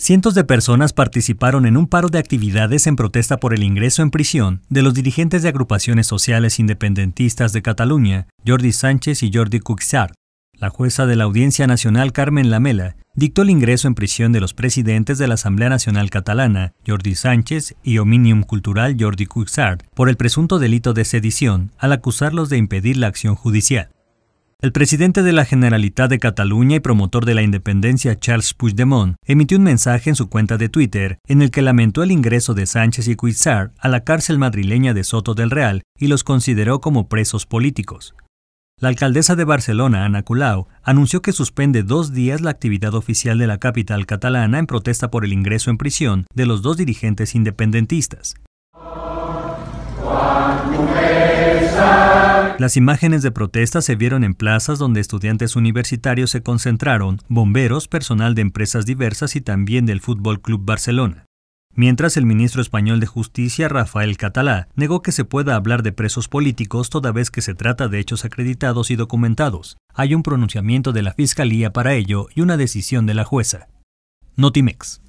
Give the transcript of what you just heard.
Cientos de personas participaron en un paro de actividades en protesta por el ingreso en prisión de los dirigentes de agrupaciones sociales independentistas de Cataluña, Jordi Sánchez y Jordi Cuixart. La jueza de la Audiencia Nacional Carmen Lamela dictó el ingreso en prisión de los presidentes de la Asamblea Nacional Catalana, Jordi Sánchez, y Ominium Cultural Jordi Cuixart, por el presunto delito de sedición, al acusarlos de impedir la acción judicial. El presidente de la Generalitat de Cataluña y promotor de la independencia Charles Puigdemont emitió un mensaje en su cuenta de Twitter en el que lamentó el ingreso de Sánchez y Cuizar a la cárcel madrileña de Soto del Real y los consideró como presos políticos. La alcaldesa de Barcelona, Ana Culao, anunció que suspende dos días la actividad oficial de la capital catalana en protesta por el ingreso en prisión de los dos dirigentes independentistas. Las imágenes de protesta se vieron en plazas donde estudiantes universitarios se concentraron, bomberos, personal de empresas diversas y también del Fútbol Club Barcelona. Mientras el ministro español de Justicia, Rafael Catalá, negó que se pueda hablar de presos políticos toda vez que se trata de hechos acreditados y documentados. Hay un pronunciamiento de la Fiscalía para ello y una decisión de la jueza. Notimex.